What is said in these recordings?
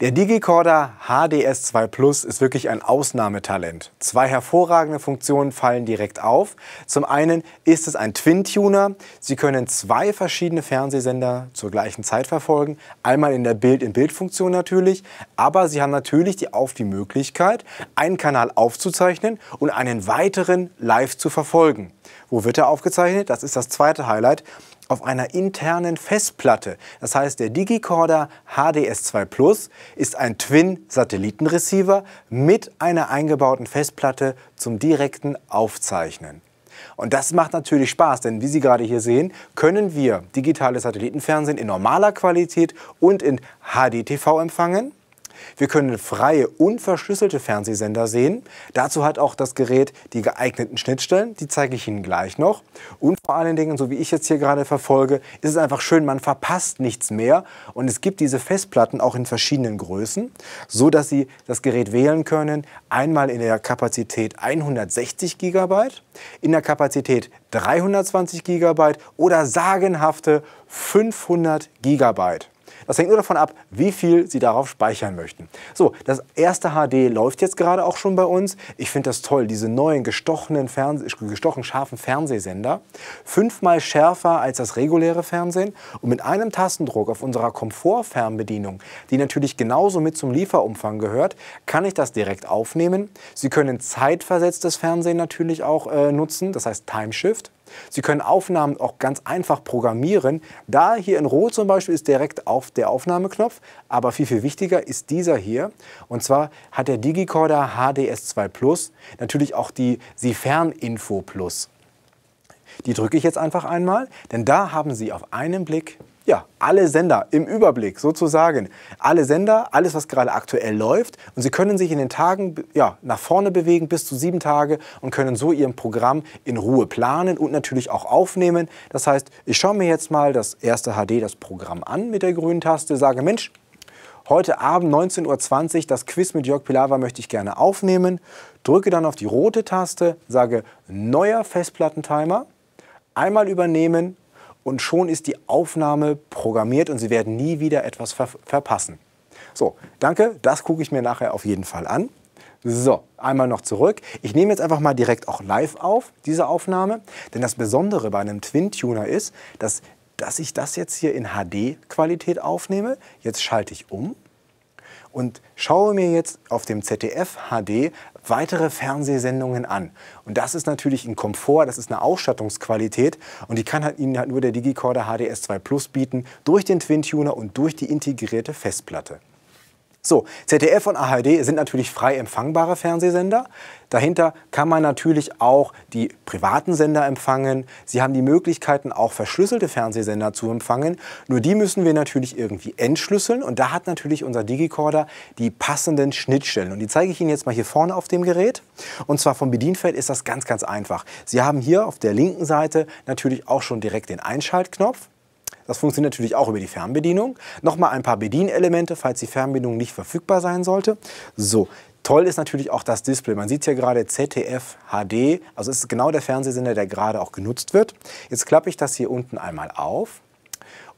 Der Digicorder HDS2 Plus ist wirklich ein Ausnahmetalent. Zwei hervorragende Funktionen fallen direkt auf. Zum einen ist es ein Twin-Tuner. Sie können zwei verschiedene Fernsehsender zur gleichen Zeit verfolgen. Einmal in der Bild-in-Bild-Funktion natürlich, aber Sie haben natürlich die, auf die Möglichkeit, einen Kanal aufzuzeichnen und einen weiteren live zu verfolgen. Wo wird er aufgezeichnet? Das ist das zweite Highlight auf einer internen Festplatte. Das heißt, der Digicorder HDS2 Plus ist ein Twin-Satellitenreceiver mit einer eingebauten Festplatte zum direkten Aufzeichnen. Und das macht natürlich Spaß, denn wie Sie gerade hier sehen, können wir digitales Satellitenfernsehen in normaler Qualität und in HDTV empfangen. Wir können freie, unverschlüsselte Fernsehsender sehen. Dazu hat auch das Gerät die geeigneten Schnittstellen, die zeige ich Ihnen gleich noch. Und vor allen Dingen, so wie ich jetzt hier gerade verfolge, ist es einfach schön, man verpasst nichts mehr. Und es gibt diese Festplatten auch in verschiedenen Größen, so dass Sie das Gerät wählen können. Einmal in der Kapazität 160 GB, in der Kapazität 320 GB oder sagenhafte 500 GB. Das hängt nur davon ab, wie viel Sie darauf speichern möchten. So, das erste HD läuft jetzt gerade auch schon bei uns. Ich finde das toll, diese neuen gestochenen, Fernse gestochen scharfen Fernsehsender. Fünfmal schärfer als das reguläre Fernsehen und mit einem Tastendruck auf unserer Komfortfernbedienung, die natürlich genauso mit zum Lieferumfang gehört, kann ich das direkt aufnehmen. Sie können zeitversetztes Fernsehen natürlich auch äh, nutzen, das heißt Time Shift. Sie können Aufnahmen auch ganz einfach programmieren. Da hier in Rot zum Beispiel ist direkt auf der der Aufnahmeknopf, aber viel, viel wichtiger ist dieser hier. Und zwar hat der Digicorder HDS2 Plus natürlich auch die Sifern Info Plus. Die drücke ich jetzt einfach einmal, denn da haben Sie auf einen Blick ja, alle Sender im Überblick sozusagen. Alle Sender, alles, was gerade aktuell läuft. Und Sie können sich in den Tagen ja, nach vorne bewegen, bis zu sieben Tage und können so Ihr Programm in Ruhe planen und natürlich auch aufnehmen. Das heißt, ich schaue mir jetzt mal das erste HD, das Programm an mit der grünen Taste, sage, Mensch, Heute Abend 19.20 Uhr das Quiz mit Jörg Pilawa möchte ich gerne aufnehmen. Drücke dann auf die rote Taste, sage neuer Festplattentimer einmal übernehmen und schon ist die Aufnahme programmiert und Sie werden nie wieder etwas ver verpassen. So, danke, das gucke ich mir nachher auf jeden Fall an. So, einmal noch zurück. Ich nehme jetzt einfach mal direkt auch live auf, diese Aufnahme. Denn das Besondere bei einem Twin-Tuner ist, dass, dass ich das jetzt hier in HD-Qualität aufnehme. Jetzt schalte ich um und schaue mir jetzt auf dem ZDF HD weitere Fernsehsendungen an. Und das ist natürlich ein Komfort, das ist eine Ausstattungsqualität und die kann halt Ihnen halt nur der Digicorder HDS2 Plus bieten durch den Twin Tuner und durch die integrierte Festplatte. So, ZDF und ARD sind natürlich frei empfangbare Fernsehsender. Dahinter kann man natürlich auch die privaten Sender empfangen. Sie haben die Möglichkeiten, auch verschlüsselte Fernsehsender zu empfangen. Nur die müssen wir natürlich irgendwie entschlüsseln. Und da hat natürlich unser Digicorder die passenden Schnittstellen. Und die zeige ich Ihnen jetzt mal hier vorne auf dem Gerät. Und zwar vom Bedienfeld ist das ganz, ganz einfach. Sie haben hier auf der linken Seite natürlich auch schon direkt den Einschaltknopf. Das funktioniert natürlich auch über die Fernbedienung. Nochmal ein paar Bedienelemente, falls die Fernbedienung nicht verfügbar sein sollte. So, Toll ist natürlich auch das Display. Man sieht hier gerade ZTF HD, also es ist genau der Fernsehsender, der gerade auch genutzt wird. Jetzt klappe ich das hier unten einmal auf.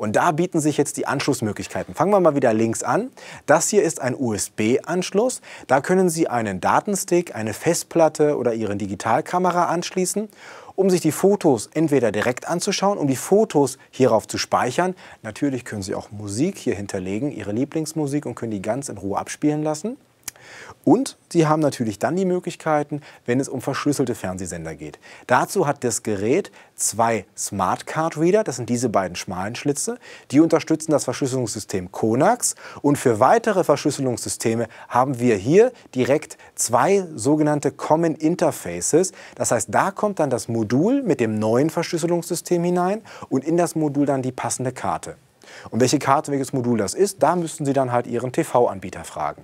Und da bieten sich jetzt die Anschlussmöglichkeiten. Fangen wir mal wieder links an. Das hier ist ein USB-Anschluss. Da können Sie einen Datenstick, eine Festplatte oder Ihre Digitalkamera anschließen um sich die Fotos entweder direkt anzuschauen, um die Fotos hierauf zu speichern. Natürlich können Sie auch Musik hier hinterlegen, Ihre Lieblingsmusik und können die ganz in Ruhe abspielen lassen. Und Sie haben natürlich dann die Möglichkeiten, wenn es um verschlüsselte Fernsehsender geht. Dazu hat das Gerät zwei Smart Card Reader, das sind diese beiden schmalen Schlitze, die unterstützen das Verschlüsselungssystem Konax. Und für weitere Verschlüsselungssysteme haben wir hier direkt zwei sogenannte Common Interfaces. Das heißt, da kommt dann das Modul mit dem neuen Verschlüsselungssystem hinein und in das Modul dann die passende Karte. Und welche Karte, welches Modul das ist, da müssten Sie dann halt Ihren TV-Anbieter fragen.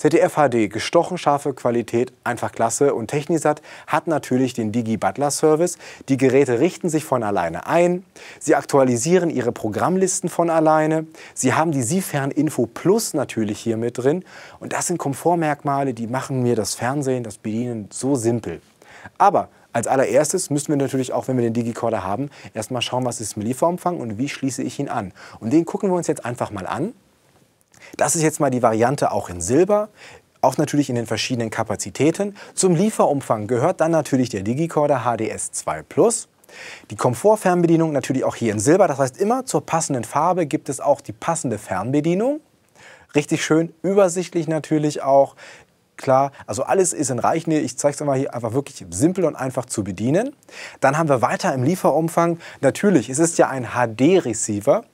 ZDF HD, gestochen scharfe Qualität, einfach klasse. Und Technisat hat natürlich den Digi Butler Service. Die Geräte richten sich von alleine ein. Sie aktualisieren ihre Programmlisten von alleine. Sie haben die Seafern Info Plus natürlich hier mit drin. Und das sind Komfortmerkmale, die machen mir das Fernsehen, das Bedienen so simpel. Aber als allererstes müssen wir natürlich auch, wenn wir den Digicorder haben, erstmal schauen, was ist mit Lieferumfang und wie schließe ich ihn an. Und den gucken wir uns jetzt einfach mal an. Das ist jetzt mal die Variante auch in Silber, auch natürlich in den verschiedenen Kapazitäten. Zum Lieferumfang gehört dann natürlich der Digicorder HDS 2 Plus. Die Komfortfernbedienung natürlich auch hier in Silber. Das heißt, immer zur passenden Farbe gibt es auch die passende Fernbedienung. Richtig schön, übersichtlich natürlich auch. Klar, also alles ist in Reichnähe. Ich zeige es mal hier einfach wirklich simpel und einfach zu bedienen. Dann haben wir weiter im Lieferumfang. Natürlich, es ist ja ein HD-Receiver.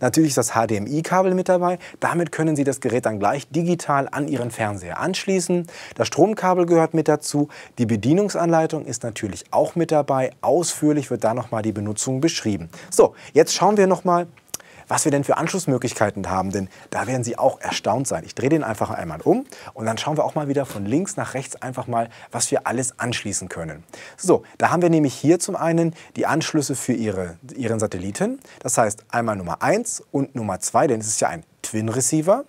Natürlich ist das HDMI-Kabel mit dabei. Damit können Sie das Gerät dann gleich digital an Ihren Fernseher anschließen. Das Stromkabel gehört mit dazu. Die Bedienungsanleitung ist natürlich auch mit dabei. Ausführlich wird da nochmal die Benutzung beschrieben. So, jetzt schauen wir nochmal, was wir denn für Anschlussmöglichkeiten haben, denn da werden Sie auch erstaunt sein. Ich drehe den einfach einmal um und dann schauen wir auch mal wieder von links nach rechts einfach mal, was wir alles anschließen können. So, da haben wir nämlich hier zum einen die Anschlüsse für Ihre, Ihren Satelliten, das heißt einmal Nummer 1 und Nummer 2, denn es ist ja ein Twin Receiver.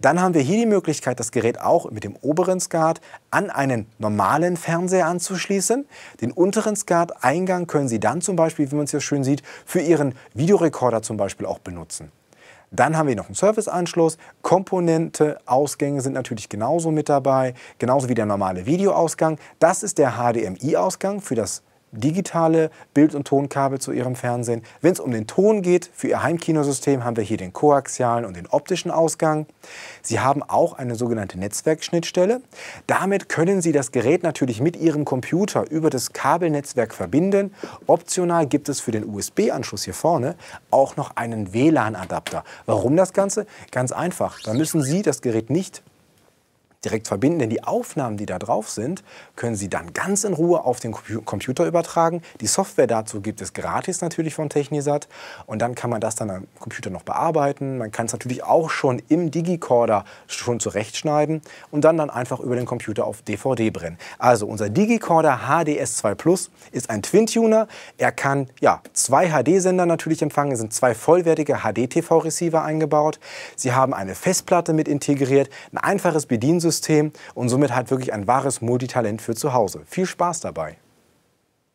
Dann haben wir hier die Möglichkeit, das Gerät auch mit dem oberen Skat an einen normalen Fernseher anzuschließen. Den unteren Skat-Eingang können Sie dann zum Beispiel, wie man es hier schön sieht, für Ihren Videorekorder zum Beispiel auch benutzen. Dann haben wir noch einen Serviceanschluss, Komponente, Ausgänge sind natürlich genauso mit dabei, genauso wie der normale Videoausgang. Das ist der HDMI-Ausgang für das digitale Bild- und Tonkabel zu Ihrem Fernsehen. Wenn es um den Ton geht, für Ihr Heimkinosystem haben wir hier den koaxialen und den optischen Ausgang. Sie haben auch eine sogenannte Netzwerkschnittstelle. Damit können Sie das Gerät natürlich mit Ihrem Computer über das Kabelnetzwerk verbinden. Optional gibt es für den USB-Anschluss hier vorne auch noch einen WLAN-Adapter. Warum das Ganze? Ganz einfach. Da müssen Sie das Gerät nicht direkt verbinden, denn die Aufnahmen, die da drauf sind, können Sie dann ganz in Ruhe auf den Computer übertragen. Die Software dazu gibt es gratis natürlich von Technisat und dann kann man das dann am Computer noch bearbeiten. Man kann es natürlich auch schon im Digicorder schon zurechtschneiden und dann dann einfach über den Computer auf DVD brennen. Also unser Digicorder HDS2 Plus ist ein Twin-Tuner. Er kann ja zwei HD-Sender natürlich empfangen. Es sind zwei vollwertige HD-TV-Receiver eingebaut. Sie haben eine Festplatte mit integriert, ein einfaches Bediensystem Schulsystem und somit halt wirklich ein wahres Multitalent für zu Hause. Viel Spaß dabei!